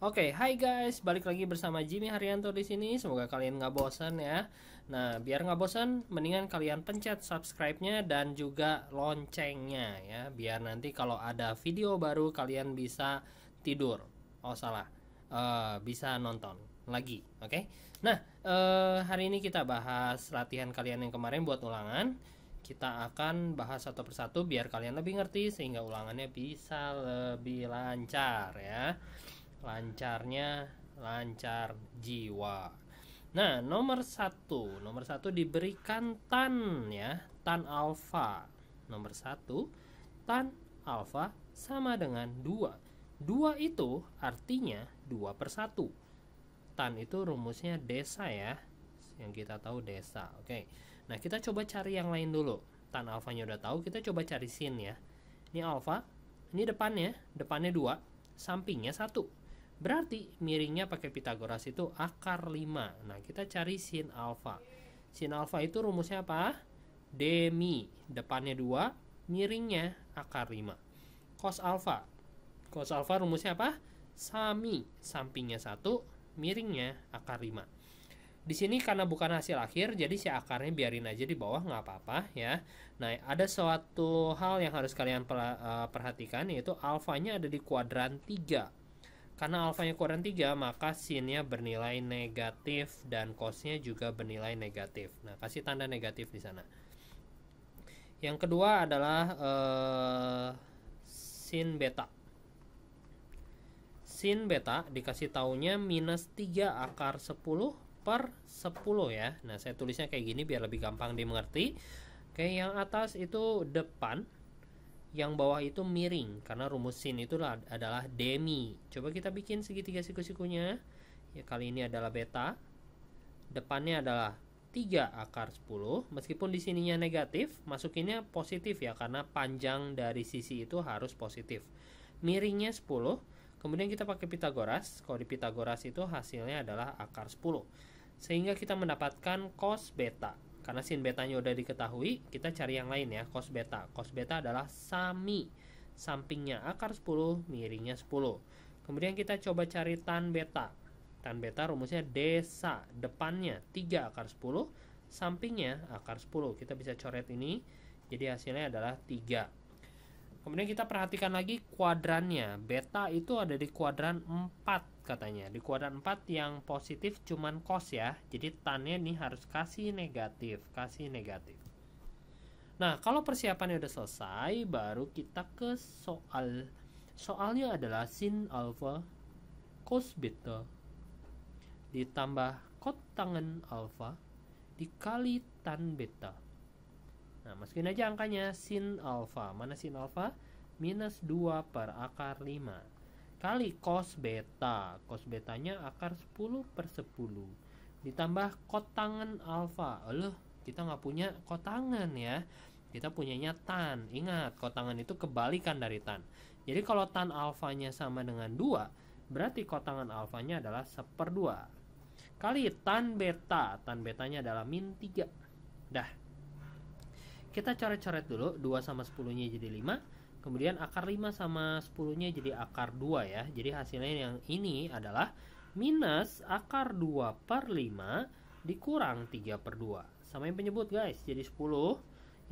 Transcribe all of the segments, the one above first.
Oke, okay, hai guys, balik lagi bersama Jimmy Haryanto di sini. Semoga kalian nggak bosan ya. Nah, biar nggak bosan, mendingan kalian pencet subscribe-nya dan juga loncengnya ya, biar nanti kalau ada video baru kalian bisa tidur. Oh salah, uh, bisa nonton lagi. Oke. Okay? Nah, uh, hari ini kita bahas latihan kalian yang kemarin buat ulangan. Kita akan bahas satu persatu biar kalian lebih ngerti sehingga ulangannya bisa lebih lancar ya lancarnya lancar jiwa. Nah, nomor satu, nomor satu diberikan tan ya, tan alfa. Nomor satu, tan alfa sama dengan dua. Dua itu artinya dua persatu Tan itu rumusnya desa ya, yang kita tahu desa. Oke, nah kita coba cari yang lain dulu. Tan alfanya udah tahu, kita coba cari sin ya. Ini alfa, ini depannya, depannya dua, sampingnya satu Berarti miringnya pakai Pitagoras itu akar 5. Nah, kita cari sin alfa. Sin alfa itu rumusnya apa? Demi. Depannya 2, miringnya akar 5. Cos alfa. Cos alfa rumusnya apa? Sami. Sampingnya 1, miringnya akar 5. Di sini karena bukan hasil akhir, jadi si akarnya biarin aja di bawah nggak apa-apa ya. Nah, ada suatu hal yang harus kalian eh, perhatikan yaitu alfanya ada di kuadran 3. Karena alfanya kurang 3, maka sinnya bernilai negatif dan cosnya juga bernilai negatif. Nah, kasih tanda negatif di sana. Yang kedua adalah eh, sin beta. Sin beta dikasih taunya minus 3 akar 10 per 10 ya. Nah, saya tulisnya kayak gini biar lebih gampang dimengerti. Oke, yang atas itu depan yang bawah itu miring karena rumus sin itu adalah demi. Coba kita bikin segitiga siku-sikunya. Ya kali ini adalah beta. Depannya adalah 3 akar 10. Meskipun di sininya negatif, masukinnya positif ya karena panjang dari sisi itu harus positif. Miringnya 10. Kemudian kita pakai Pitagoras. Kalau di Pitagoras itu hasilnya adalah akar 10. Sehingga kita mendapatkan cos beta. Karena sin betanya udah diketahui, kita cari yang lain ya, cos beta. Cos beta adalah sami, sampingnya akar 10, miringnya 10. Kemudian kita coba cari tan beta. Tan beta rumusnya desa, depannya 3 akar 10, sampingnya akar 10. Kita bisa coret ini, jadi hasilnya adalah 3. Kemudian kita perhatikan lagi kuadrannya. Beta itu ada di kuadran 4 katanya. Di kuadran 4 yang positif cuman kos ya. Jadi tannya nih harus kasih negatif, kasih negatif. Nah, kalau persiapannya udah selesai, baru kita ke soal. Soalnya adalah sin alpha cos beta ditambah kot tangan alpha dikali tan beta. Nah, masukin aja angkanya sin alpha. Mana sin alpha? Minus 2 per akar 5 kali cos beta. Cos betanya akar 10 per 10. Ditambah kotangan alfa. Loh, kita nggak punya kotangan ya. Kita punyanya tan. Ingat, kotangan itu kebalikan dari tan. Jadi kalau tan alfanya sama dengan 2, berarti kotangan alfanya adalah 1 per 2. Kali tan beta. Tan betanya adalah min 3. Dah. Kita coret-coret dulu. 2 sama 10-nya jadi 5. Kemudian akar 5 sama 10-nya jadi akar 2 ya. Jadi hasilnya yang ini adalah minus akar 2 per 5 dikurang 3 per 2. sama yang penyebut guys, jadi 10.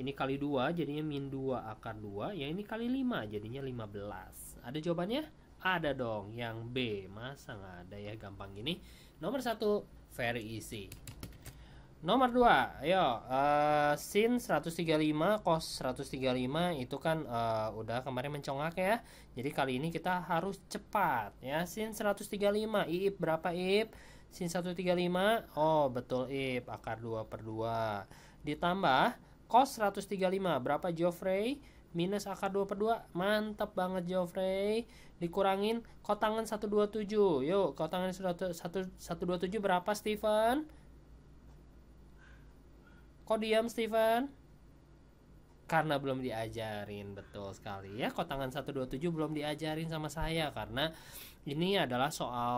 Ini kali 2 jadinya min 2 akar 2. Yang ini kali 5 jadinya 15. Ada jawabannya? Ada dong yang B. Masa nggak ada ya gampang gini. Nomor 1 very easy. Nomor 2, ayo uh, sin 135 cos 135 itu kan uh, udah kemarin mencongak ya. Jadi kali ini kita harus cepat ya. Sin 135, iip berapa iip? Sin 135, oh betul iip akar 2 per 2. Ditambah cos 135, berapa Geoffrey? Minus akar 2 per 2, mantap banget Geoffrey. Dikurangin kotangan 127, yuk kotangan 127 berapa Steven? Kok diam Steven? Karena belum diajarin, betul sekali ya. Kok tangan 127 belum diajarin sama saya karena ini adalah soal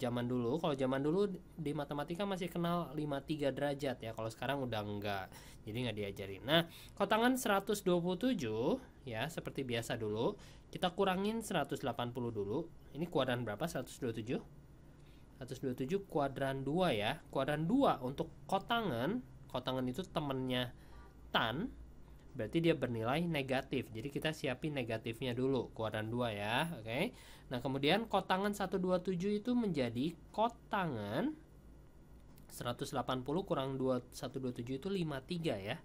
zaman dulu. Kalau zaman dulu di matematika masih kenal 53 derajat ya. Kalau sekarang udah enggak. Jadi nggak diajarin. Nah, kotangan 127 ya seperti biasa dulu. Kita kurangin 180 dulu. Ini kuadran berapa? 127. 127 kuadran 2 ya. Kuadran 2 untuk kotangan kotangan itu temennya tan berarti dia bernilai negatif jadi kita siapin negatifnya dulu kuadran 2 ya oke okay? nah kemudian kotangan 127 itu menjadi kotangan 180 kurang 2, 127 itu 53 ya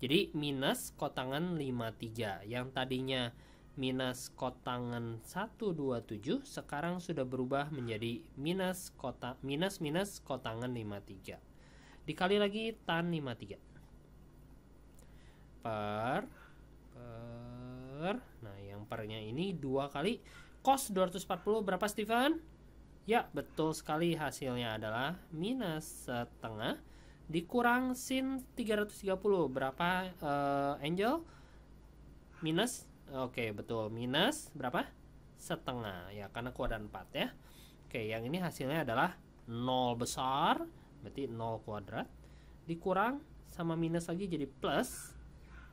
jadi minus kotangan 53 yang tadinya minus kotangan 127 sekarang sudah berubah menjadi minus kota minus minus kotangan 53 dikali lagi tan 53 per per nah yang pernya ini dua kali cos 240 berapa Steven? Ya betul sekali hasilnya adalah minus setengah dikurang sin 330 berapa uh, Angel? Minus oke okay, betul minus berapa? setengah ya karena kuadran 4 ya. Oke, yang ini hasilnya adalah nol besar berarti 0 kuadrat dikurang sama minus lagi jadi plus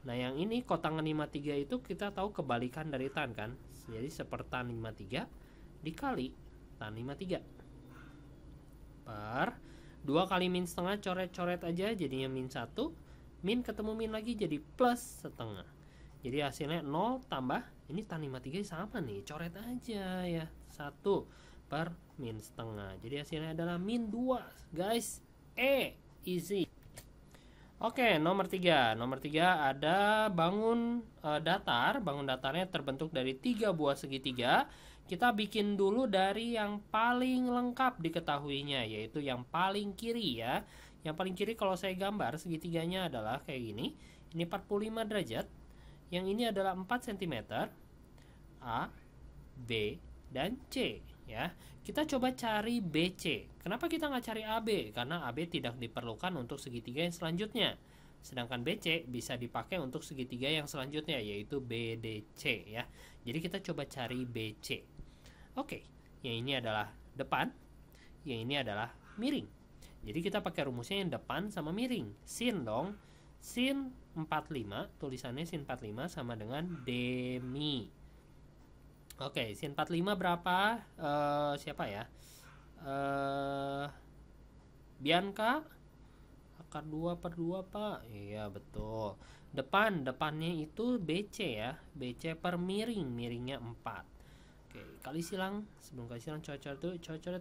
nah yang ini kotangan 53 itu kita tahu kebalikan dari tan kan jadi seperti sepertan 53 dikali tan 53 per 2 kali min setengah coret-coret aja jadinya min 1 min ketemu min lagi jadi plus setengah jadi hasilnya 0 tambah ini tan 53 sama nih coret aja ya 1 per min setengah jadi hasilnya adalah min 2 guys E easy Oke, nomor tiga. Nomor tiga ada bangun e, datar. Bangun datarnya terbentuk dari tiga buah segitiga. Kita bikin dulu dari yang paling lengkap diketahuinya, yaitu yang paling kiri ya. Yang paling kiri kalau saya gambar segitiganya adalah kayak gini. Ini 45 derajat. Yang ini adalah 4 cm. A, B, dan C ya. Kita coba cari BC. Kenapa kita nggak cari AB? Karena AB tidak diperlukan untuk segitiga yang selanjutnya. Sedangkan BC bisa dipakai untuk segitiga yang selanjutnya yaitu BDC ya. Jadi kita coba cari BC. Oke, yang ini adalah depan, yang ini adalah miring. Jadi kita pakai rumusnya yang depan sama miring. Sin dong. Sin 45, tulisannya sin 45 sama dengan demi. Oke, okay, sin 45 berapa? Uh, siapa ya? Uh, Bianca akar 2 per 2 Pak iya betul depan depannya itu BC ya BC per miring miringnya 4 Oke kali silang sebelum kali silang cocor tuh cocor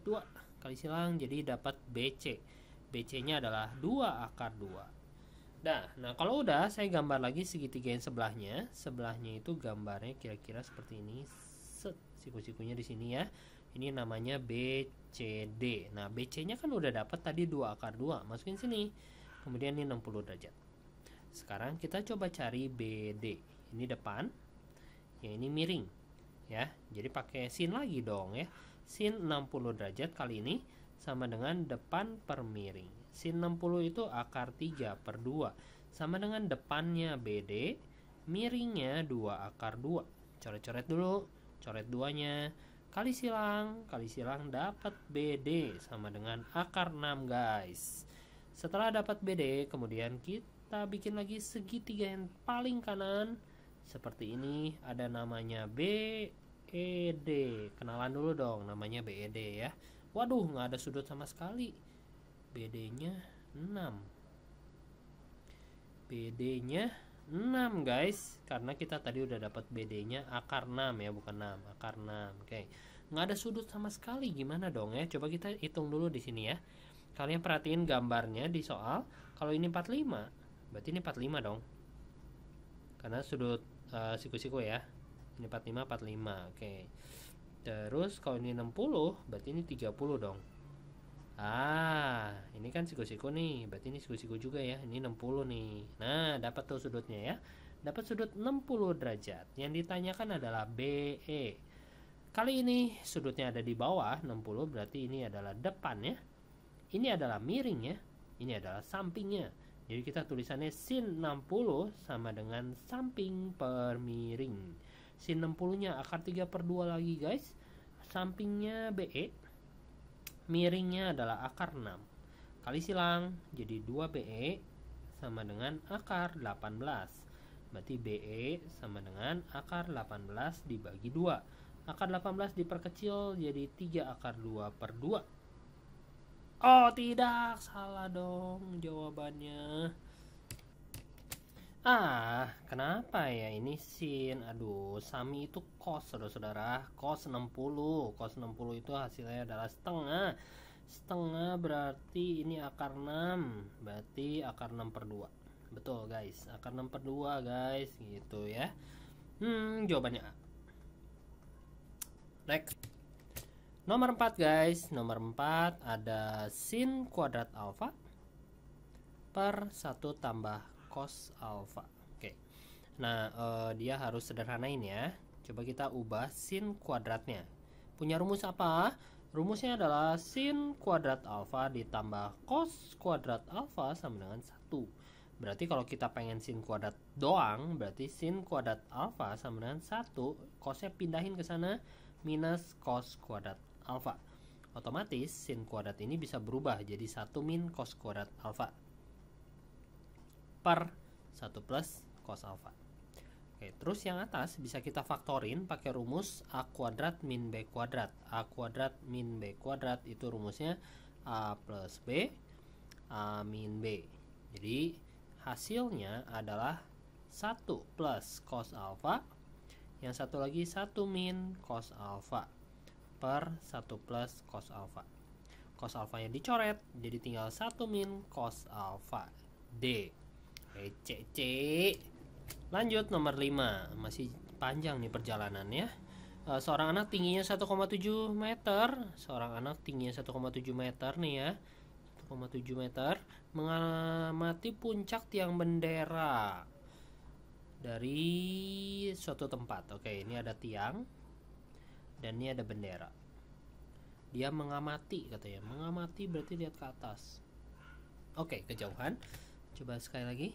2 kali silang jadi dapat BC BC nya adalah 2 akar 2 Nah, nah kalau udah saya gambar lagi segitiga yang sebelahnya Sebelahnya itu gambarnya kira-kira seperti ini siku-sikunya di sini ya. Ini namanya BCD. Nah, BC-nya kan udah dapat tadi dua akar 2, masukin sini. Kemudian ini 60 derajat. Sekarang kita coba cari BD. Ini depan. Ya, ini miring. Ya, jadi pakai sin lagi dong ya. Sin 60 derajat kali ini sama dengan depan per miring. Sin 60 itu akar 3 per 2. Sama dengan depannya BD, miringnya 2 akar 2 coret-coret dulu Coret duanya, kali silang, kali silang dapat BD sama dengan akar 6 guys. Setelah dapat BD, kemudian kita bikin lagi segitiga yang paling kanan. Seperti ini, ada namanya BED. Kenalan dulu dong, namanya BED ya. Waduh, nggak ada sudut sama sekali. BD-nya 6. BD-nya 6 guys karena kita tadi udah dapat BD-nya akar 6 ya bukan 6 akar 6 oke okay. nggak ada sudut sama sekali gimana dong ya coba kita hitung dulu di sini ya kalian perhatiin gambarnya di soal kalau ini 45 berarti ini 45 dong karena sudut eh, siku-siku uh, ya ini 45 45 oke okay. terus kalau ini 60 berarti ini 30 dong Ah, ini kan siku-siku nih. Berarti ini siku-siku juga ya. Ini 60 nih. Nah, dapat tuh sudutnya ya. Dapat sudut 60 derajat. Yang ditanyakan adalah BE. Kali ini sudutnya ada di bawah 60, berarti ini adalah depan ya. Ini adalah miring ya. Ini adalah sampingnya. Jadi kita tulisannya sin 60 sama dengan samping per miring. Sin 60-nya akar 3 per 2 lagi guys. Sampingnya BE miringnya adalah akar 6 kali silang jadi 2BE sama dengan akar 18 berarti BE sama dengan akar 18 dibagi 2 akar 18 diperkecil jadi 3 akar 2 per 2 oh tidak salah dong jawabannya Ah, kenapa ya ini sin? Aduh, Sami itu kos, saudara-saudara. Kos 60. Kos 60 itu hasilnya adalah setengah. Setengah berarti ini akar 6. Berarti akar 6 per 2. Betul, guys. Akar 6 per 2, guys. Gitu ya. Hmm, jawabannya A. Next. Nomor 4, guys. Nomor 4 ada sin kuadrat alfa per 1 tambah cos alpha. Oke. Nah, uh, dia harus sederhana ini ya. Coba kita ubah sin kuadratnya. Punya rumus apa? Rumusnya adalah sin kuadrat alfa ditambah cos kuadrat alfa sama dengan 1. Berarti kalau kita pengen sin kuadrat doang, berarti sin kuadrat alfa sama dengan 1, cosnya pindahin ke sana minus cos kuadrat alfa. Otomatis sin kuadrat ini bisa berubah jadi 1 min cos kuadrat alfa per 1 plus cos alpha. Oke, terus yang atas bisa kita faktorin pakai rumus a kuadrat min b kuadrat. a kuadrat min b kuadrat itu rumusnya a plus b a min b. Jadi hasilnya adalah 1 plus cos alpha yang satu lagi 1 min cos alpha per 1 plus cos alpha. Cos yang dicoret jadi tinggal 1 min cos alpha d. Ece, eh, Lanjut nomor 5. Masih panjang nih perjalanannya. Eh, seorang anak tingginya 1,7 meter. Seorang anak tingginya 1,7 meter nih ya. 1,7 meter mengamati puncak tiang bendera dari suatu tempat. Oke, ini ada tiang dan ini ada bendera. Dia mengamati katanya. Mengamati berarti lihat ke atas. Oke, kejauhan. Coba sekali lagi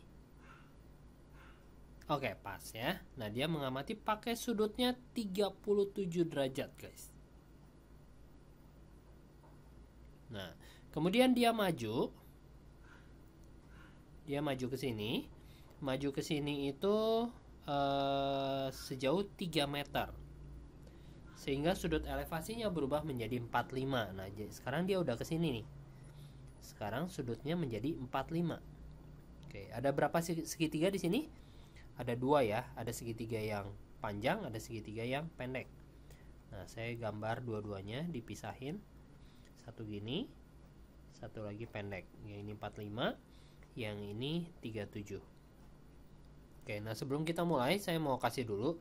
Oke, pas ya. Nah, dia mengamati pakai sudutnya 37 derajat, guys. Nah, kemudian dia maju. Dia maju ke sini. Maju ke sini itu uh, sejauh 3 meter. Sehingga sudut elevasinya berubah menjadi 45. Nah, sekarang dia udah ke sini nih. Sekarang sudutnya menjadi 45. Oke, ada berapa segitiga di sini? ada dua ya ada segitiga yang panjang ada segitiga yang pendek nah saya gambar dua-duanya dipisahin satu gini satu lagi pendek yang ini 45 yang ini 37 oke nah sebelum kita mulai saya mau kasih dulu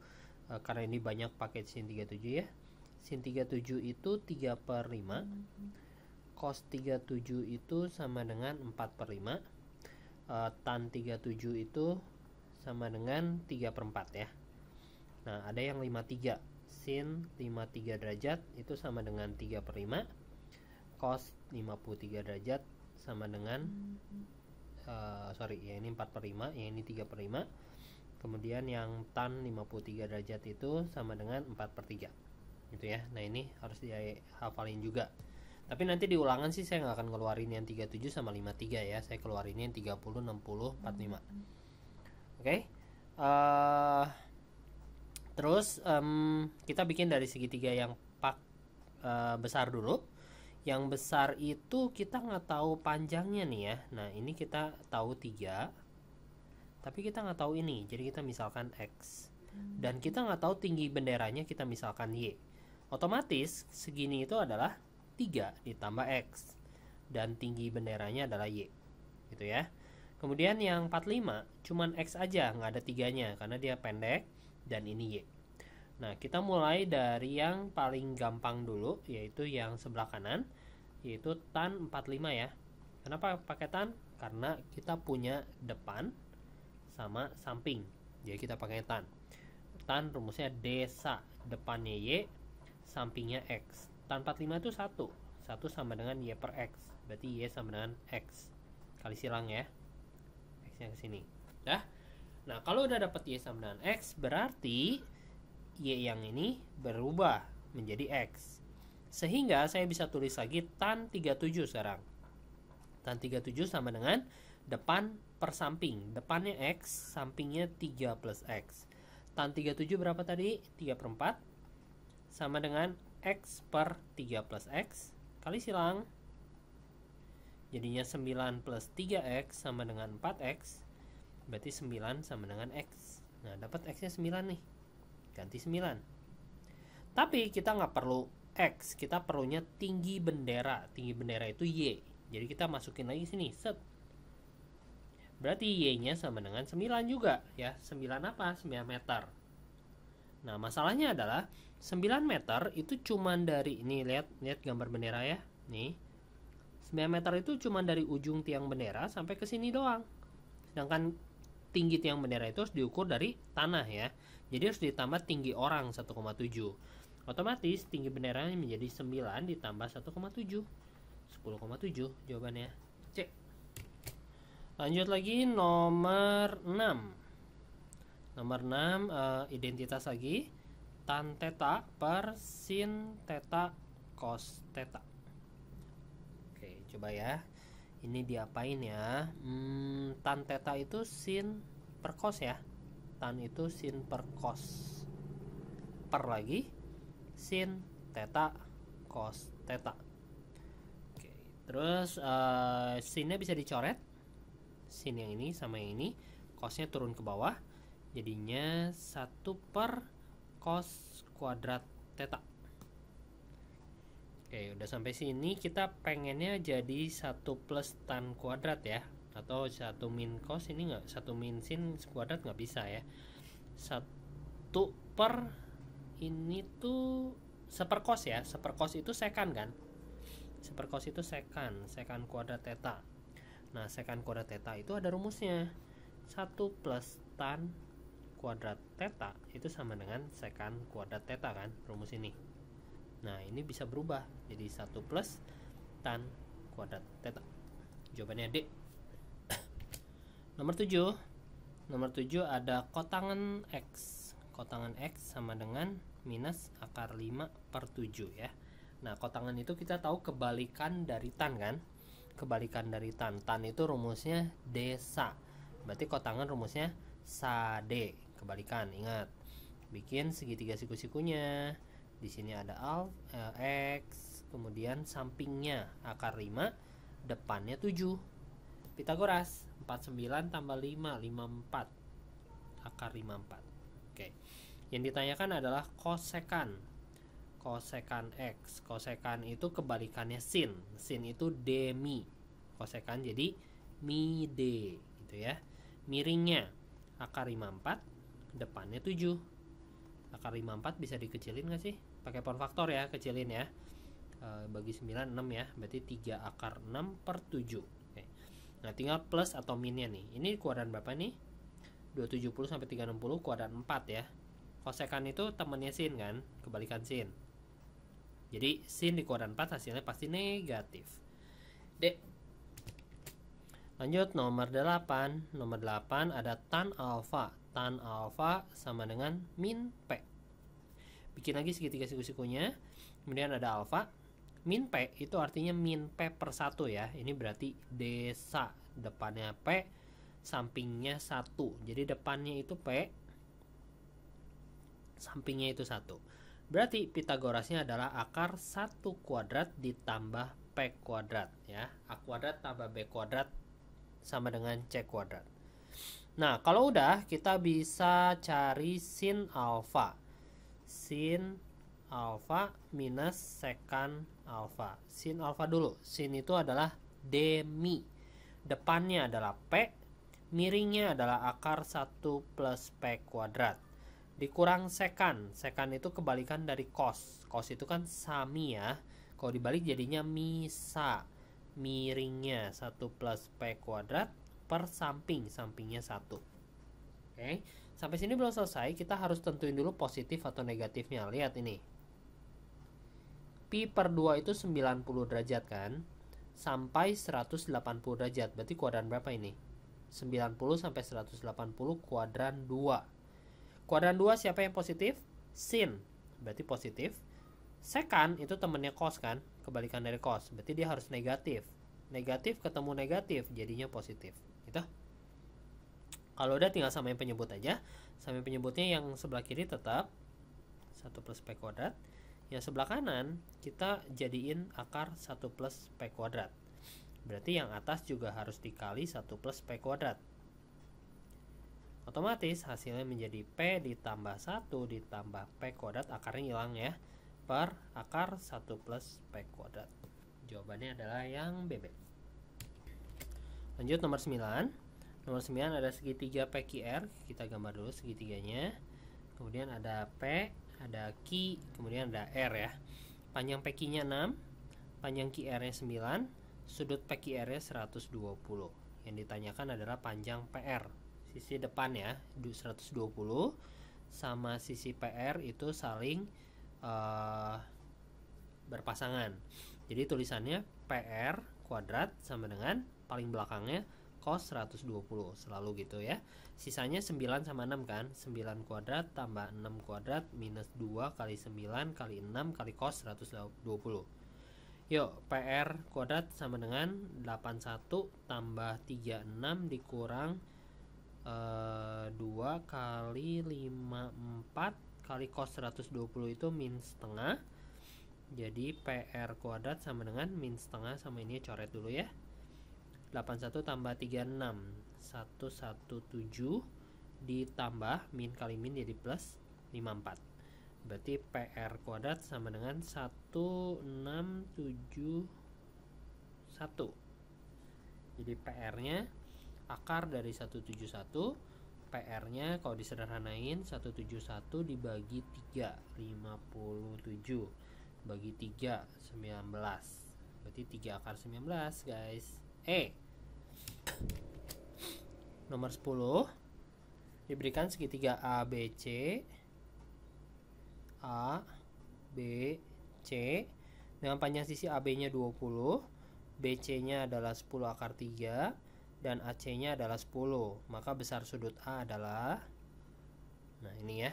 eh, karena ini banyak paket sin 37 ya sin 37 itu 3 per 5 cos 37 itu sama dengan 4 per 5 e, eh, tan 37 itu sama dengan 3 per 4 ya nah ada yang 53 sin 53 derajat itu sama dengan 3 per 5 cos 53 derajat sama dengan uh, sorry ya ini 4 per 5 ya ini 3 per 5 kemudian yang tan 53 derajat itu sama dengan 4 per 3 gitu ya nah ini harus dihafalin juga tapi nanti di ulangan sih saya nggak akan ngeluarin yang 37 sama 53 ya. Saya keluarin yang 30, 60, 45 oke okay? uh, eh, terus um, kita bikin dari segitiga yang pak uh, besar dulu yang besar itu kita nggak tahu panjangnya nih ya nah ini kita tahu tiga, tapi kita nggak tahu ini jadi kita misalkan X dan kita nggak tahu tinggi benderanya kita misalkan Y otomatis segini itu adalah 3 ditambah X dan tinggi benderanya adalah Y gitu ya Kemudian yang 45 cuman X aja nggak ada tiganya karena dia pendek dan ini Y. Nah kita mulai dari yang paling gampang dulu yaitu yang sebelah kanan yaitu tan 45 ya. Kenapa pakai tan? Karena kita punya depan sama samping. Jadi kita pakai tan. Tan rumusnya desa depannya Y sampingnya X. Tan 45 itu 1. 1 sama dengan Y per X. Berarti Y sama dengan X. Kali silang ya. X-nya ke sini. Dah. Nah, kalau udah dapat Y sama dengan X, berarti Y yang ini berubah menjadi X. Sehingga saya bisa tulis lagi tan 37 sekarang. Tan 37 sama dengan depan per samping. Depannya X, sampingnya 3 plus X. Tan 37 berapa tadi? 3 per 4. Sama dengan X per 3 plus X. Kali silang Jadinya 9 plus 3x sama dengan 4x. Berarti 9 sama dengan x. Nah, dapat x-nya 9 nih. Ganti 9. Tapi kita nggak perlu x, kita perlunya tinggi bendera. Tinggi bendera itu y. Jadi kita masukin lagi sini, set. Berarti y-nya sama dengan 9 juga ya. 9 apa? 9 meter. Nah, masalahnya adalah 9 meter itu cuman dari ini lihat lihat gambar bendera ya. Nih. 9 meter itu cuma dari ujung tiang bendera sampai ke sini doang. Sedangkan tinggi tiang bendera itu harus diukur dari tanah ya. Jadi harus ditambah tinggi orang 1,7. Otomatis tinggi benderanya menjadi 9 ditambah 1,7. 10,7 jawabannya. Cek. Lanjut lagi nomor 6. Nomor 6 uh, eh, identitas lagi tan teta per sin theta cos theta coba ya ini diapain ya hmm, tan theta itu sin per cos ya tan itu sin per cos per lagi sin theta cos theta oke terus uh, sinnya bisa dicoret sin yang ini sama yang ini cosnya turun ke bawah jadinya satu per cos kuadrat theta Oke, udah sampai sini kita pengennya jadi 1 plus tan kuadrat ya atau 1 min cos ini nggak 1 min sin kuadrat nggak bisa ya 1 per ini tuh seper cos ya seper cos itu sekan kan seper cos itu sekan sekan kuadrat theta nah sekan kuadrat theta itu ada rumusnya 1 plus tan kuadrat theta itu sama dengan sekan kuadrat theta kan rumus ini Nah ini bisa berubah jadi 1 plus tan kuadrat theta. Jawabannya D. nomor 7. Nomor 7 ada kotangan X. Kotangan X sama dengan minus akar 5 per 7 ya. Nah kotangan itu kita tahu kebalikan dari tan kan. Kebalikan dari tan. Tan itu rumusnya D sa. Berarti kotangan rumusnya sa D. Kebalikan ingat. Bikin segitiga siku-sikunya di sini ada al eh, x kemudian sampingnya akar 5 depannya 7 Pitagoras 49 tambah 5 54 akar 54 oke yang ditanyakan adalah kosekan kosekan x kosekan itu kebalikannya sin sin itu demi kosekan jadi mi d gitu ya miringnya akar 54 depannya 7 akar 54 bisa dikecilin gak sih pakai form faktor ya kecilin ya e, bagi 9 6 ya berarti 3 akar 6 per 7 Oke. nah tinggal plus atau minnya nih ini kuadran berapa nih 270 sampai 360 kuadran 4 ya kosekan itu temennya sin kan kebalikan sin jadi sin di kuadran 4 hasilnya pasti negatif D lanjut nomor 8 nomor 8 ada tan alfa tan alfa sama dengan min P bikin lagi segitiga siku-sikunya kemudian ada alfa min p itu artinya min p per satu ya ini berarti desa depannya p sampingnya 1 jadi depannya itu p sampingnya itu 1 berarti Pitagorasnya adalah akar 1 kuadrat ditambah p kuadrat ya a kuadrat tambah b kuadrat sama dengan c kuadrat Nah, kalau udah kita bisa cari sin alfa sin alfa minus sekan alfa. Sin alfa dulu. Sin itu adalah demi. Depannya adalah P, miringnya adalah akar 1 plus P kuadrat. Dikurang sekan. Sekan itu kebalikan dari cos. Cos itu kan sami ya. Kalau dibalik jadinya misa. Miringnya 1 plus P kuadrat per samping. Sampingnya 1. Oke. Okay. Sampai sini belum selesai, kita harus tentuin dulu positif atau negatifnya. Lihat ini. Pi per 2 itu 90 derajat kan? Sampai 180 derajat. Berarti kuadran berapa ini? 90 sampai 180 kuadran 2. Kuadran 2 siapa yang positif? Sin. Berarti positif. Sekan itu temennya cos kan? Kebalikan dari cos. Berarti dia harus negatif. Negatif ketemu negatif jadinya positif. Gitu kalau udah tinggal samain penyebut aja samain penyebutnya yang sebelah kiri tetap 1 plus p kuadrat yang sebelah kanan kita jadiin akar 1 plus p kuadrat berarti yang atas juga harus dikali 1 plus p kuadrat otomatis hasilnya menjadi p ditambah 1 ditambah p kuadrat akarnya hilang ya per akar 1 plus p kuadrat jawabannya adalah yang B. lanjut nomor 9 nomor 9 ada segitiga PQR kita gambar dulu segitiganya kemudian ada P ada Q kemudian ada R ya panjang PQ nya 6 panjang QR nya 9 sudut PQR nya 120 yang ditanyakan adalah panjang PR sisi depan ya 120 sama sisi PR itu saling uh, berpasangan jadi tulisannya PR kuadrat sama dengan paling belakangnya cos 120 selalu gitu ya sisanya 9 sama 6 kan 9 kuadrat tambah 6 kuadrat minus 2 kali 9 kali 6 kali cos 120 yuk PR kuadrat sama dengan 81 tambah 36 dikurang eh, 2 kali 54 kali cos 120 itu min setengah jadi PR kuadrat sama dengan min setengah sama ini coret dulu ya 81 tambah 36 117 ditambah min kali min jadi plus 54 berarti PR kuadrat sama dengan 1671 jadi PR nya akar dari 171 PR nya kalau disederhanain 171 dibagi 3 57 bagi 3 19 berarti 3 akar 19 guys eh nomor 10 diberikan segitiga ABC A B C dengan panjang sisi AB-nya 20 BC-nya adalah 10 akar 3 dan AC-nya adalah 10 maka besar sudut A adalah nah ini ya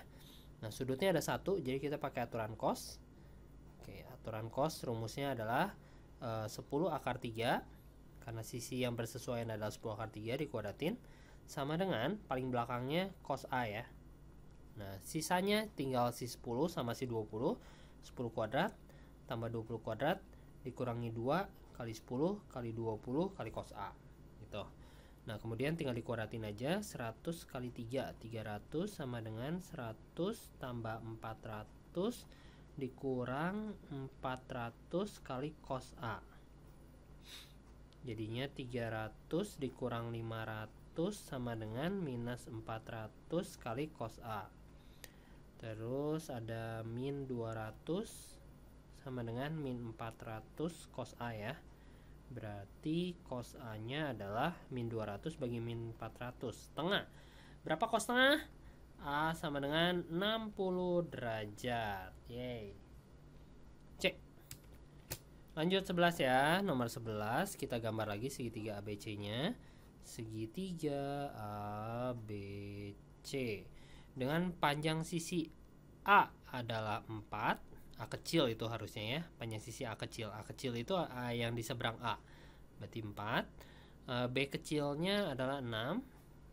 nah sudutnya ada satu jadi kita pakai aturan cos oke aturan cos rumusnya adalah 10 eh, akar 3 karena sisi yang bersesuaian adalah 10 akar 3 dikuadratin sama dengan paling belakangnya cos A ya. Nah, sisanya tinggal si 10 sama si 20, 10 kuadrat tambah 20 kuadrat dikurangi 2 kali 10 kali 20 kali cos A gitu. Nah, kemudian tinggal dikuadratin aja 100 kali 3, 300 sama dengan 100 tambah 400 dikurang 400 kali cos A Jadinya 300 dikurang 500 sama dengan minus 400 kali cos A. Terus ada min 200 sama dengan min 400 cos A ya. Berarti cos A-nya adalah min 200 bagi min 400. Tengah. Berapa cos tengah? A sama dengan 60 derajat. Yeay. Lanjut 11 ya, nomor 11 kita gambar lagi segitiga ABC-nya. Segitiga ABC dengan panjang sisi A adalah 4, A kecil itu harusnya ya, panjang sisi A kecil. A kecil itu A yang di seberang A. Berarti 4. E, B kecilnya adalah 6,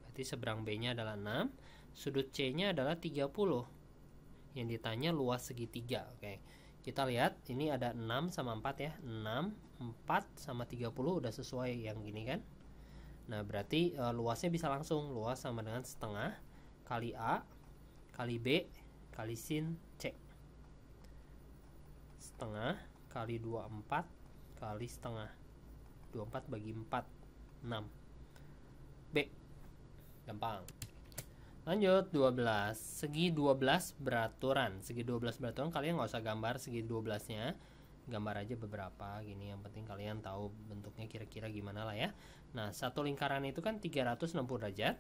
berarti seberang B-nya adalah 6. Sudut C-nya adalah 30. Yang ditanya luas segitiga, oke. Okay kita lihat ini ada 6 sama 4 ya 6 4 sama 30 udah sesuai yang gini kan Nah berarti e, luasnya bisa langsung luas sama dengan setengah kali A kali B kali sin C setengah kali 24 kali setengah 24 bagi 4 6 B gampang Lanjut 12. Segi 12 beraturan. Segi 12 beraturan kalian nggak usah gambar segi 12-nya. Gambar aja beberapa gini yang penting kalian tahu bentuknya kira-kira gimana lah ya. Nah, satu lingkaran itu kan 360 derajat.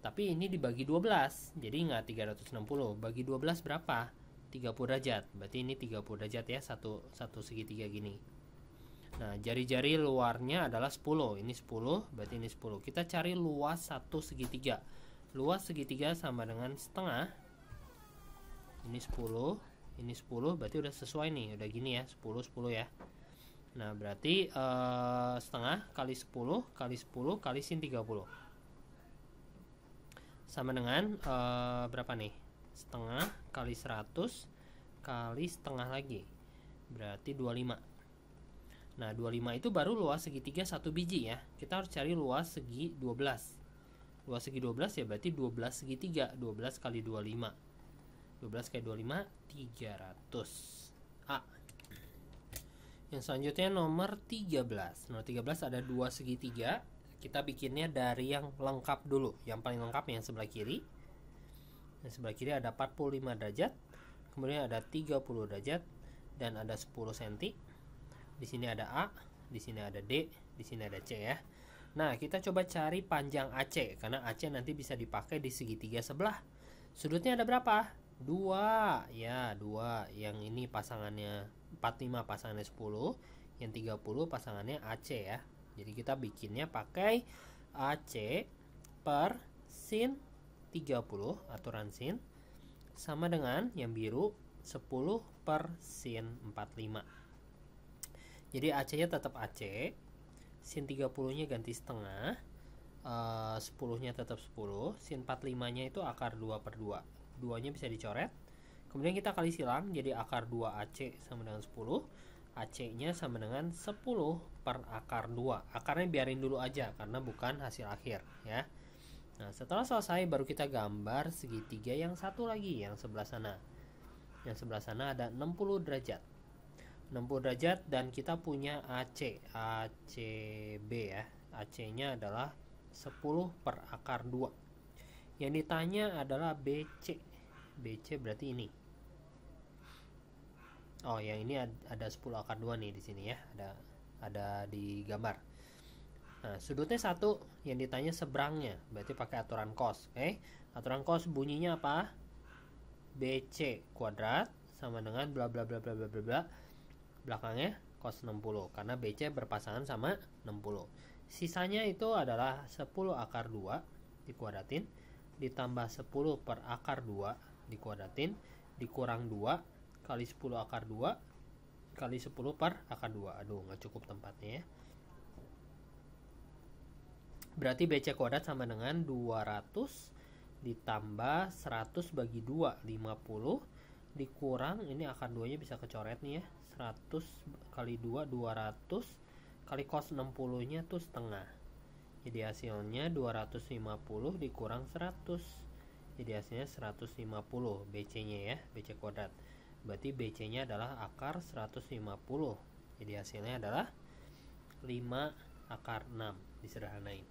Tapi ini dibagi 12. Jadi nggak 360, bagi 12 berapa? 30 derajat. Berarti ini 30 derajat ya satu satu segitiga gini. Nah, jari-jari luarnya adalah 10. Ini 10, berarti ini 10. Kita cari luas satu segitiga luas segitiga sama dengan setengah ini 10 ini 10 berarti udah sesuai nih udah gini ya 10 10 ya nah berarti uh, setengah kali 10 kali 10 kali sin 30 sama dengan uh, berapa nih setengah kali 100 kali setengah lagi berarti 25 Nah, 25 itu baru luas segitiga satu biji ya. Kita harus cari luas segi 12 luas segi 12 ya berarti 12 segi 3 12 kali 25 12 kali 25 300 A yang selanjutnya nomor 13 nomor 13 ada dua segitiga kita bikinnya dari yang lengkap dulu yang paling lengkap yang sebelah kiri yang sebelah kiri ada 45 derajat kemudian ada 30 derajat dan ada 10 cm di sini ada A di sini ada D di sini ada C ya Nah, kita coba cari panjang AC karena AC nanti bisa dipakai di segitiga sebelah. Sudutnya ada berapa? 2. Ya, 2. Yang ini pasangannya 45 pasangannya 10, yang 30 pasangannya AC ya. Jadi kita bikinnya pakai AC per sin 30 aturan sin sama dengan yang biru 10 per sin 45. Jadi AC-nya tetap AC, sin 30 nya ganti setengah eh, uh, 10 nya tetap 10 sin 45 nya itu akar 2 per 2 2 nya bisa dicoret kemudian kita kali silang jadi akar 2 AC sama dengan 10 AC nya sama dengan 10 per akar 2 akarnya biarin dulu aja karena bukan hasil akhir ya Nah setelah selesai baru kita gambar segitiga yang satu lagi yang sebelah sana yang sebelah sana ada 60 derajat 60 derajat dan kita punya AC ACB ya AC nya adalah 10 per akar 2 yang ditanya adalah BC BC berarti ini oh yang ini ada 10 akar 2 nih di sini ya ada ada di gambar nah sudutnya satu yang ditanya seberangnya berarti pakai aturan cos oke okay? aturan cos bunyinya apa BC kuadrat sama dengan bla bla bla bla bla bla, bla belakangnya cos 60 karena BC berpasangan sama 60. Sisanya itu adalah 10 akar 2 dikuadratin ditambah 10 per akar 2 dikuadratin dikurang 2 kali 10 akar 2 kali 10 per akar 2. Aduh, nggak cukup tempatnya ya. Berarti BC kuadrat sama dengan 200 ditambah 100 bagi 2, 50 dikurang ini akar 2 nya bisa kecoret nih ya 100 kali 2 200 kali cos 60 nya tuh setengah jadi hasilnya 250 dikurang 100 jadi hasilnya 150 BC nya ya BC kuadrat berarti BC nya adalah akar 150 jadi hasilnya adalah 5 akar 6 disederhanain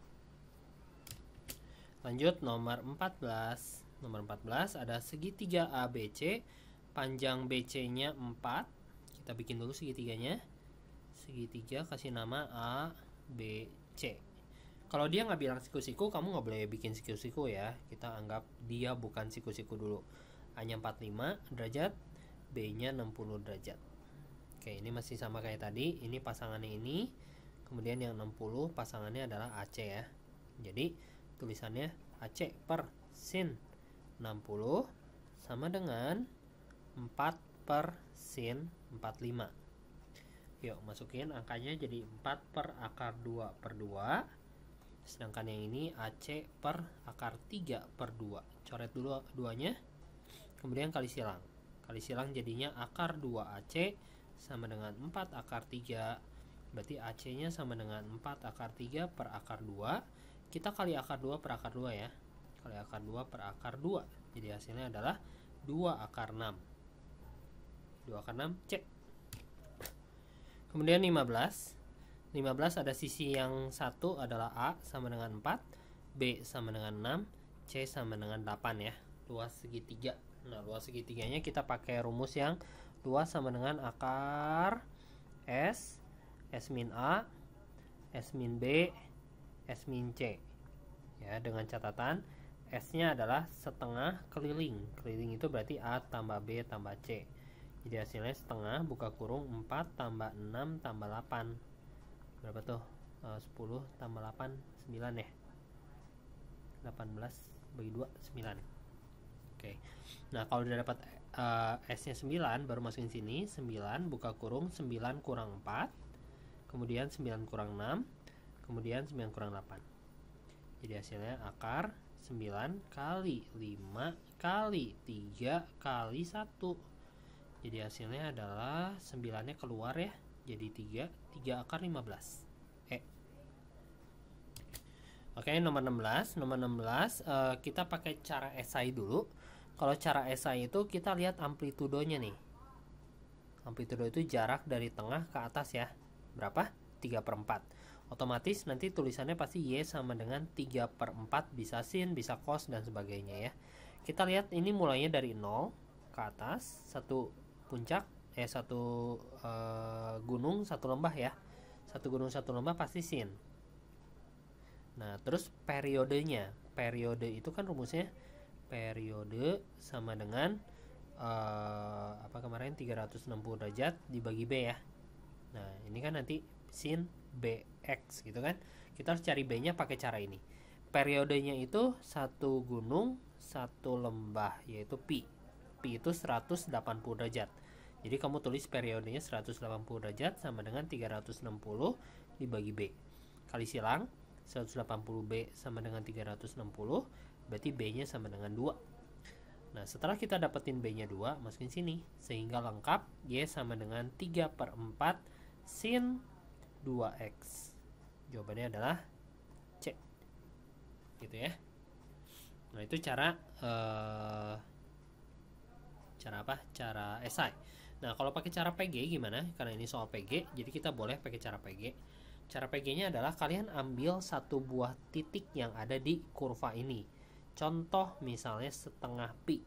lanjut nomor 14 nomor 14 ada segitiga ABC panjang BC-nya 4. Kita bikin dulu segitiganya. Segitiga kasih nama A, B, C. Kalau dia nggak bilang siku-siku, kamu nggak boleh bikin siku-siku ya. Kita anggap dia bukan siku-siku dulu. A-nya 45 derajat, B-nya 60 derajat. Oke, ini masih sama kayak tadi. Ini pasangannya ini. Kemudian yang 60 pasangannya adalah AC ya. Jadi tulisannya AC per sin 60 sama dengan 4 per sin 45 yuk masukin angkanya jadi 4 per akar 2 per 2 sedangkan yang ini AC per akar 3 per 2 coret dulu duanya kemudian kali silang kali silang jadinya akar 2 AC sama dengan 4 akar 3 berarti AC nya sama dengan 4 akar 3 per akar 2 kita kali akar 2 per akar 2 ya kali akar 2 per akar 2 jadi hasilnya adalah 2 akar 6 2 ke 6 cek kemudian 15 15 ada sisi yang satu adalah A sama dengan 4 B sama dengan 6 C sama dengan 8 ya luas segitiga nah luas segitiganya kita pakai rumus yang luas sama dengan akar S S min A S min B S min C ya dengan catatan S nya adalah setengah keliling keliling itu berarti A tambah B tambah C jadi hasilnya setengah buka kurung 4 tambah 6 tambah 8 berapa tuh e, eh, 10 tambah 8 9 ya 18 bagi 2 9 Oke. Okay. Nah, kalau udah dapat e, S-nya 9, baru masukin sini 9 buka kurung 9 kurang 4. Kemudian 9 kurang 6, kemudian 9 kurang 8. Jadi hasilnya akar 9 kali 5 kali 3 kali 1 jadi hasilnya adalah 9 nya keluar ya jadi 3 3 akar 15 e. eh Oke, okay, nomor 16. Nomor 16 uh, kita pakai cara SI dulu. Kalau cara SI itu kita lihat amplitudonya nih. Amplitudo itu jarak dari tengah ke atas ya. Berapa? 3 per 4. Otomatis nanti tulisannya pasti Y sama dengan 3 per 4 bisa sin, bisa cos, dan sebagainya ya. Kita lihat ini mulainya dari 0 ke atas. 1 puncak ya, eh satu uh, gunung satu lembah ya satu gunung satu lembah pasti sin nah terus periodenya periode itu kan rumusnya periode sama dengan uh, apa kemarin 360 derajat dibagi b ya nah ini kan nanti sin bx gitu kan kita harus cari b nya pakai cara ini periodenya itu satu gunung satu lembah yaitu pi pi itu 180 derajat jadi kamu tulis periodenya 180 derajat sama dengan 360 dibagi B. Kali silang 180B sama dengan 360 berarti B-nya sama dengan 2. Nah setelah kita dapetin B-nya 2 masukin sini sehingga lengkap Y sama dengan 3 per 4 sin 2X. Jawabannya adalah C. Gitu ya. Nah itu cara uh, cara apa? Cara esai. Nah, kalau pakai cara PG gimana? Karena ini soal PG, jadi kita boleh pakai cara PG. Cara PG-nya adalah kalian ambil satu buah titik yang ada di kurva ini. Contoh misalnya setengah pi.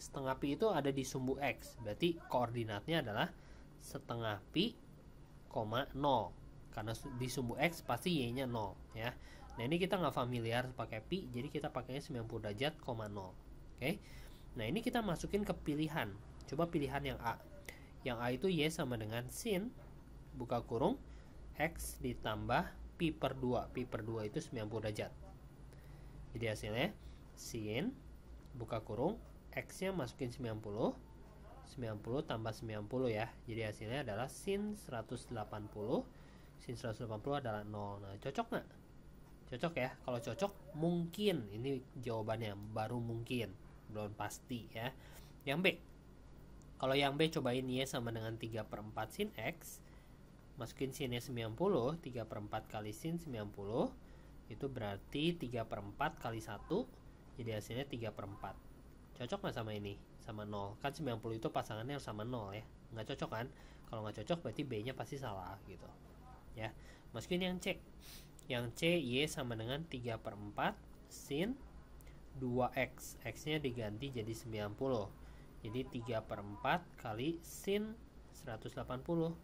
Setengah pi itu ada di sumbu x, berarti koordinatnya adalah setengah pi, 0. Karena di sumbu x pasti y-nya 0, ya. Nah, ini kita nggak familiar pakai pi, jadi kita pakainya 90 derajat, 0. Oke. Okay? Nah, ini kita masukin ke pilihan Coba pilihan yang A. Yang A itu Y sama dengan sin, buka kurung, X ditambah pi per 2. Pi per 2 itu 90 derajat. Jadi hasilnya sin, buka kurung, X-nya masukin 90, 90 tambah 90 ya. Jadi hasilnya adalah sin 180, sin 180 adalah 0. Nah, cocok nggak? Cocok ya. Kalau cocok, mungkin ini jawabannya baru mungkin, belum pasti ya. Yang B, kalau yang B cobain Y sama dengan 3 per 4 sin X. Masukin sinnya 90, 3 per 4 kali sin 90. Itu berarti 3 per 4 kali 1. Jadi hasilnya 3 per 4. Cocok nggak sama ini? Sama 0. Kan 90 itu pasangannya sama 0 ya. Nggak cocok kan? Kalau nggak cocok berarti B-nya pasti salah gitu. Ya, masukin yang C. Yang C, Y sama dengan 3 per 4 sin 2x. X-nya diganti jadi 90 jadi 3 per 4 kali sin 180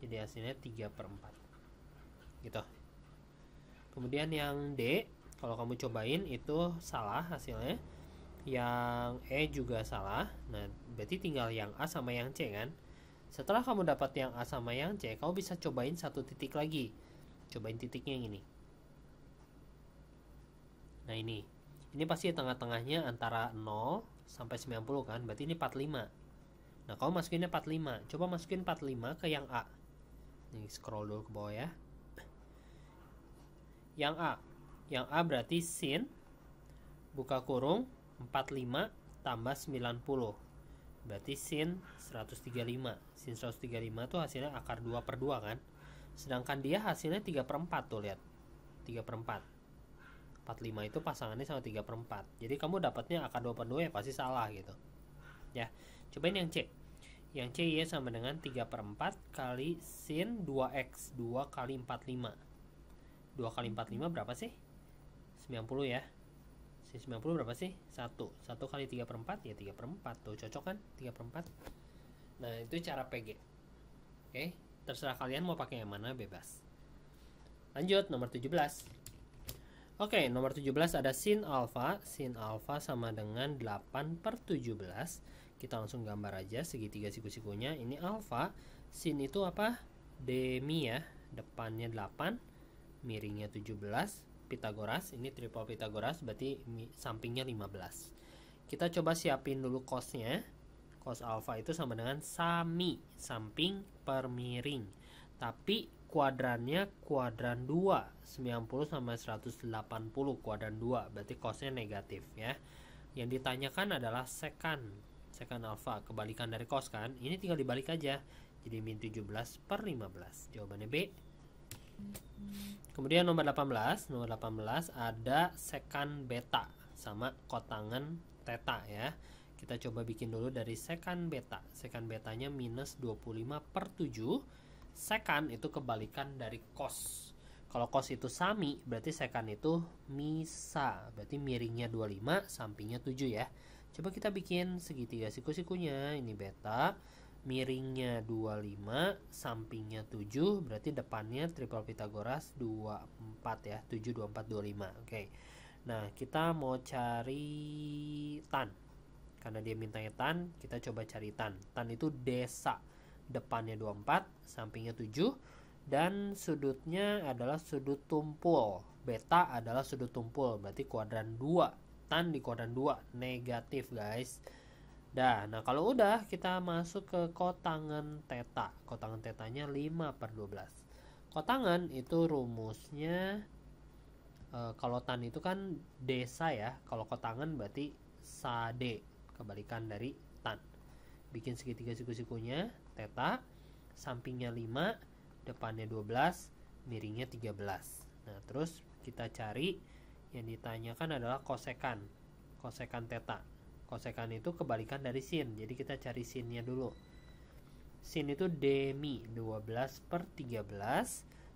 jadi hasilnya 3 per 4 gitu kemudian yang D kalau kamu cobain itu salah hasilnya yang E juga salah nah berarti tinggal yang A sama yang C kan setelah kamu dapat yang A sama yang C kamu bisa cobain satu titik lagi cobain titiknya yang ini nah ini ini pasti tengah-tengahnya antara 0 sampai 90 kan berarti ini 45 nah kalau masukinnya 45 coba masukin 45 ke yang A ini scroll dulu ke bawah ya yang A yang A berarti sin buka kurung 45 tambah 90 berarti sin 135 sin 135 itu hasilnya akar 2 per 2 kan sedangkan dia hasilnya 3 per 4 tuh lihat 3 per 4 45 itu pasangannya sama 3 per 4 jadi kamu dapatnya angka 2 per 2 ya pasti salah gitu ya cobain yang C yang C ya sama dengan 3 per 4 kali sin 2x 2 kali 45 2 kali 45 berapa sih? 90 ya sin 90 berapa sih? 1 1 kali 3 per 4 ya 3 per 4 tuh cocok kan 3 per 4 nah itu cara PG oke terserah kalian mau pakai yang mana bebas lanjut nomor 17 Oke, okay, nomor 17 ada sin alfa. Sin alfa sama dengan 8 per 17. Kita langsung gambar aja segitiga siku-sikunya. Ini alfa. Sin itu apa? Demi ya. Depannya 8. Miringnya 17. Pitagoras. Ini triple Pitagoras. Berarti sampingnya 15. Kita coba siapin dulu cosnya. Cos alfa itu sama dengan sami. Samping per miring. Tapi kuadrannya kuadran 2 90 sama 180 kuadran 2 berarti cosnya negatif ya yang ditanyakan adalah sekan sekan alfa kebalikan dari cos kan ini tinggal dibalik aja jadi min 17 per 15 jawabannya B kemudian nomor 18 nomor 18 ada sekan beta sama kotangan teta ya kita coba bikin dulu dari sekan beta sekan betanya minus 25 per 7 sekan itu kebalikan dari kos kalau kos itu sami berarti sekan itu misa berarti miringnya 25 sampingnya 7 ya coba kita bikin segitiga siku-sikunya ini beta miringnya 25 sampingnya 7 berarti depannya triple pitagoras 24 ya 7 24 25 oke nah kita mau cari tan karena dia mintanya tan kita coba cari tan tan itu desa depannya 24, sampingnya 7, dan sudutnya adalah sudut tumpul. Beta adalah sudut tumpul, berarti kuadran 2. Tan di kuadran 2, negatif guys. Dah, nah kalau udah kita masuk ke kotangan teta. Kotangan tetanya 5 per 12. Kotangan itu rumusnya, e, kalau tan itu kan desa ya. Kalau kotangan berarti sade, kebalikan dari tan. Bikin segitiga siku-sikunya, teta, sampingnya 5, depannya 12, miringnya 13. Nah, terus kita cari yang ditanyakan adalah kosekan. Kosekan teta. Kosekan itu kebalikan dari sin. Jadi kita cari sinnya dulu. Sin itu demi 12 per 13.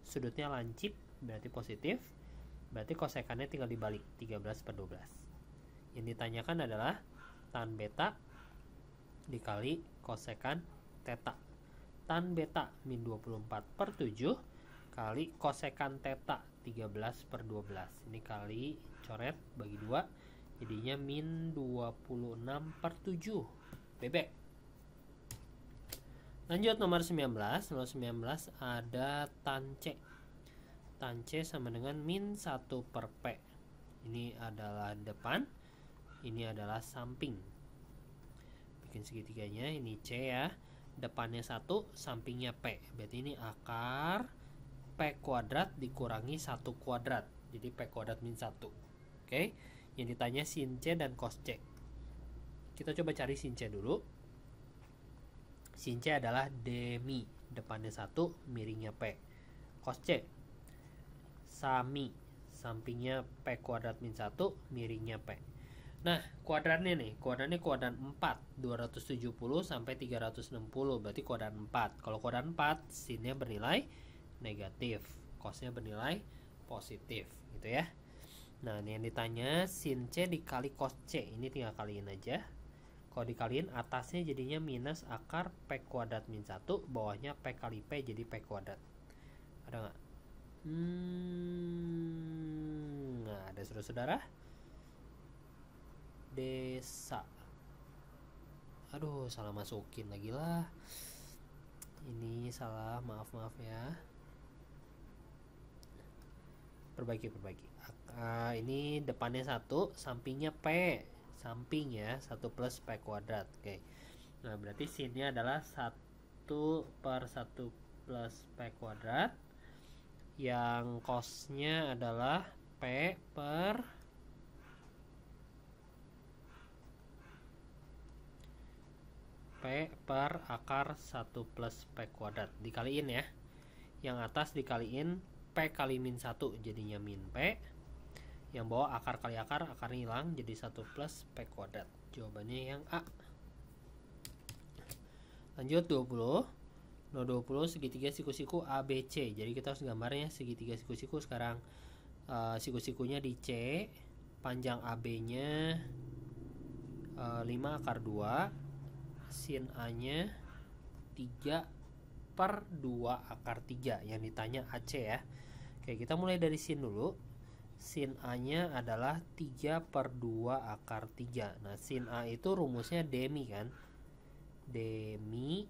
Sudutnya lancip berarti positif. Berarti kosekannya tinggal dibalik 13 per 12. Yang ditanyakan adalah tan beta dikali kosekan teta. Tan beta min 24 per 7 kali kosekan teta 13 per 12. Ini kali coret bagi 2 jadinya min 26 per 7. Bebek. Lanjut nomor 19. Nomor 19 ada tan C. Tan C sama dengan min 1 per P. Ini adalah depan. Ini adalah samping. Bikin segitiganya. Ini C ya depannya satu, sampingnya P berarti ini akar P kuadrat dikurangi satu kuadrat jadi P kuadrat min satu, oke yang ditanya sin C dan cos C kita coba cari sin C dulu sin C adalah demi depannya satu, miringnya P cos C sami sampingnya P kuadrat min satu, miringnya P Nah, kuadrannya nih, kuadrannya kuadran 4, 270 sampai 360, berarti kuadran 4. Kalau kuadran 4, sinnya bernilai negatif, cosnya bernilai positif, gitu ya. Nah, ini yang ditanya, sin C dikali cos C, ini tinggal kaliin aja. Kalau dikaliin, atasnya jadinya minus akar P kuadrat min 1, bawahnya P kali P jadi P kuadrat. Ada nggak? Hmm, nah, ada saudara-saudara? desa aduh salah masukin lagi lah ini salah maaf maaf ya perbaiki perbaiki uh, ini depannya satu sampingnya p samping ya satu plus p kuadrat oke okay. nah berarti sini adalah satu per satu plus p kuadrat yang kosnya adalah p per P per akar 1 plus P kuadrat dikaliin ya yang atas dikaliin P kali min 1 jadinya min P yang bawah akar kali akar akar hilang jadi 1 plus P kuadrat jawabannya yang A lanjut 20 no 20 segitiga siku-siku ABC jadi kita harus gambarnya segitiga siku-siku sekarang uh, siku-sikunya di C panjang AB nya uh, eh, 5 akar 2 sin A nya 3 per 2 akar 3 yang ditanya AC ya Oke kita mulai dari sin dulu sin A nya adalah 3 per 2 akar 3 nah sin A itu rumusnya demi kan demi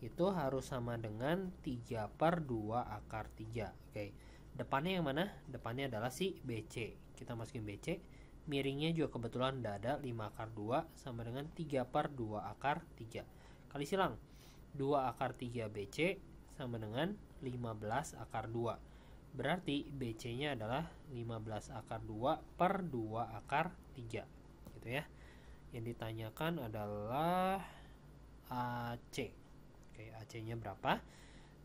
itu harus sama dengan 3 per 2 akar 3 Oke depannya yang mana? depannya adalah si BC kita masukin BC Miringnya juga kebetulan dada 5 akar 2 sama dengan 3 per 2 akar 3. Kali silang 2 akar 3 BC sama dengan 15 akar 2. Berarti BC-nya adalah 15 akar 2 per 2 akar 3. Gitu ya. Yang ditanyakan adalah AC. Oke, AC-nya berapa?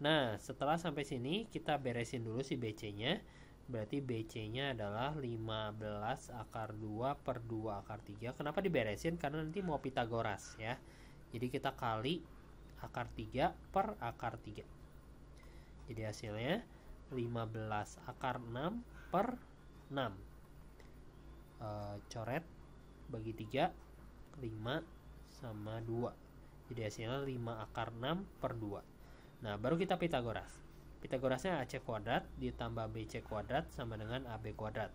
Nah, setelah sampai sini kita beresin dulu si BC-nya. Berarti BC-nya adalah 15 akar 2 per 2 akar 3. Kenapa diberesin? Karena nanti mau Pitagoras ya. Jadi kita kali akar 3 per akar 3. Jadi hasilnya 15 akar 6 per 6. E, coret bagi 3, 5 sama 2. Jadi hasilnya 5 akar 6 per 2. Nah, baru kita Pitagoras. Pitagorasnya AC kuadrat ditambah BC kuadrat sama dengan AB kuadrat.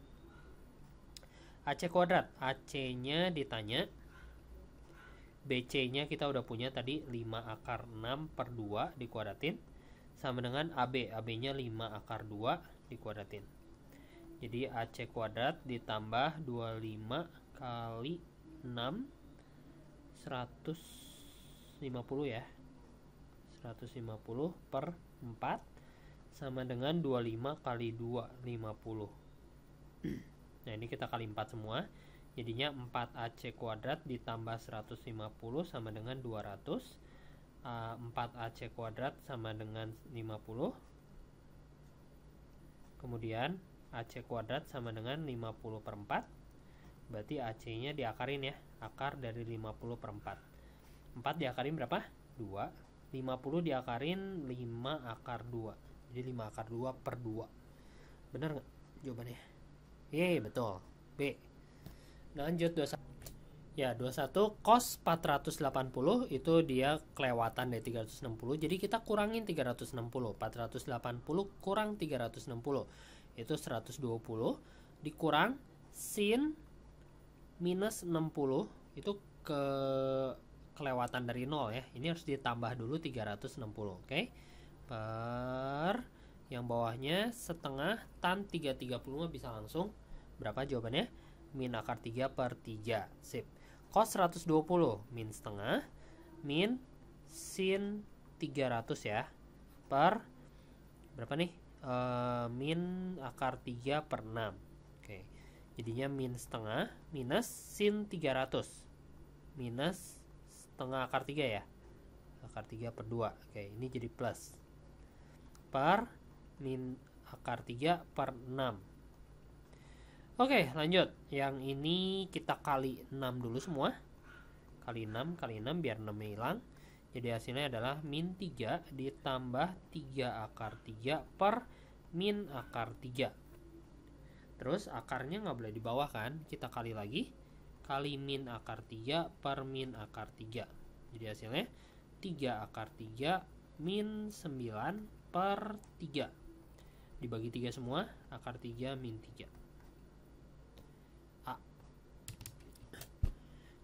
AC kuadrat, AC-nya ditanya, BC-nya kita udah punya tadi 5 akar 6 per 2 dikuadratin sama dengan AB, AB-nya 5 akar 2 dikuadratin. Jadi AC kuadrat ditambah 25 kali 6 150 ya 150 per 4 sama dengan 25 kali 2 50 nah ini kita kali 4 semua jadinya 4AC kuadrat ditambah 150 sama dengan 200 uh, 4AC kuadrat sama dengan 50 kemudian AC kuadrat sama dengan 50 per 4 berarti AC nya diakarin ya akar dari 50 per 4 4 diakarin berapa? 2 50 diakarin 5 akar 2 jadi 5 akar 2 per 2 bener gak jawabannya Yeay iya, betul B lanjut 21 ya 21 cos 480 itu dia kelewatan dari 360 jadi kita kurangin 360 480 kurang 360 itu 120 dikurang sin minus 60 itu ke kelewatan dari nol ya ini harus ditambah dulu 360 oke okay? per yang bawahnya setengah tan 335 bisa langsung berapa jawabannya? Min akar 3 per 3. Sip. Cos 120 min setengah min sin 300 ya per berapa nih? E, min akar 3 per 6. Oke. Jadinya min setengah minus sin 300 minus setengah akar 3 ya. Akar 3 per 2. Oke, ini jadi plus per min akar 3 per 6 oke lanjut yang ini kita kali 6 dulu semua kali 6 kali 6 biar 6 hilang jadi hasilnya adalah min 3 ditambah 3 akar 3 per min akar 3 terus akarnya nggak boleh di bawah kan kita kali lagi kali min akar 3 per min akar 3 jadi hasilnya 3 akar 3 min 9 per 3 dibagi 3 semua akar 3 min 3 A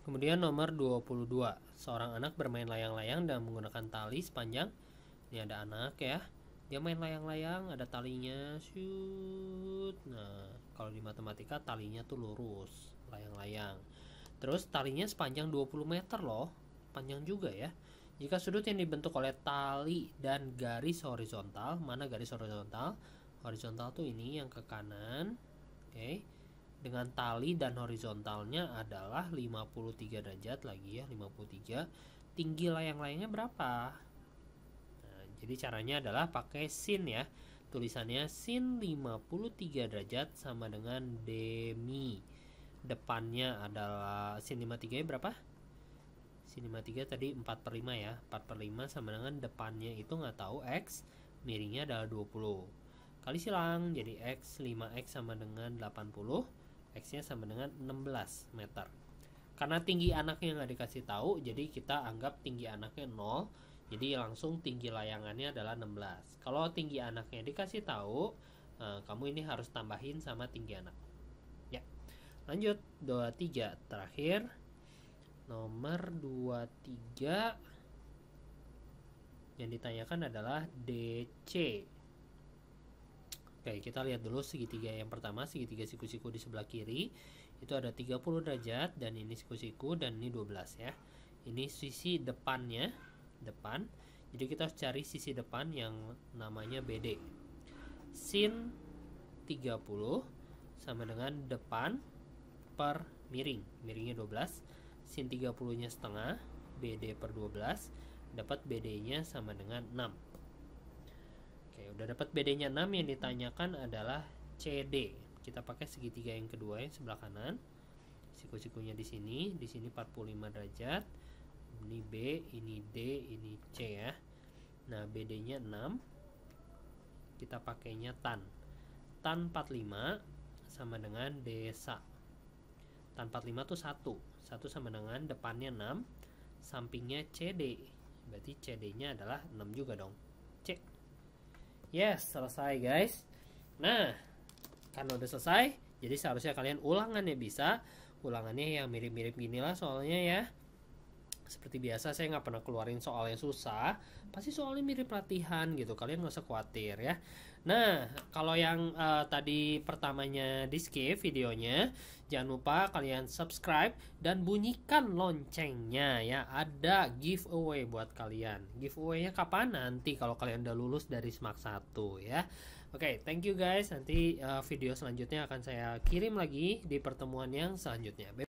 kemudian nomor 22 seorang anak bermain layang-layang dan menggunakan tali sepanjang ini ada anak ya dia main layang-layang ada talinya shoot nah kalau di matematika talinya tuh lurus layang-layang terus talinya sepanjang 20 meter loh panjang juga ya jika sudut yang dibentuk oleh tali dan garis horizontal, mana garis horizontal? Horizontal tuh ini yang ke kanan. Oke. Okay. Dengan tali dan horizontalnya adalah 53 derajat lagi ya, 53. Tinggi layang layangnya berapa? Nah, jadi caranya adalah pakai sin ya. Tulisannya sin 53 derajat sama dengan demi. Depannya adalah sin 53 ya, berapa? Sini 53 tadi 4 per 5 ya 4 per 5 sama dengan depannya itu nggak tahu X Miringnya adalah 20 Kali silang jadi X 5X sama dengan 80 X nya sama dengan 16 meter Karena tinggi anaknya nggak dikasih tahu Jadi kita anggap tinggi anaknya 0 Jadi langsung tinggi layangannya adalah 16 Kalau tinggi anaknya dikasih tahu eh, Kamu ini harus tambahin sama tinggi anak Ya Lanjut 23 terakhir Nomor 23 yang ditanyakan adalah DC. Oke, kita lihat dulu segitiga yang pertama, segitiga siku-siku di sebelah kiri. Itu ada 30 derajat dan ini siku-siku dan ini 12 ya. Ini sisi depannya, depan. Jadi kita harus cari sisi depan yang namanya BD. Sin 30 sama dengan depan per miring. Miringnya 12 sin 30 nya setengah BD per 12 dapat BD nya sama dengan 6 oke udah dapat BD nya 6 yang ditanyakan adalah CD kita pakai segitiga yang kedua yang sebelah kanan siku-sikunya di sini di sini 45 derajat ini B ini D ini C ya nah BD nya 6 kita pakainya tan tan 45 sama dengan desa tan 45 itu 1 1 sama dengan depannya 6, sampingnya CD. Berarti CD-nya adalah 6 juga dong. C. Yes, selesai guys. Nah, karena udah selesai, jadi seharusnya kalian ulangannya bisa. Ulangannya yang mirip-mirip inilah soalnya ya. Seperti biasa saya nggak pernah keluarin soal yang susah Pasti soalnya mirip latihan gitu Kalian nggak usah khawatir ya Nah kalau yang uh, tadi pertamanya di skip videonya Jangan lupa kalian subscribe dan bunyikan loncengnya ya. Ada giveaway buat kalian. Giveaway-nya kapan? Nanti kalau kalian udah lulus dari SMAK 1 ya. Oke, okay, thank you guys. Nanti uh, video selanjutnya akan saya kirim lagi di pertemuan yang selanjutnya.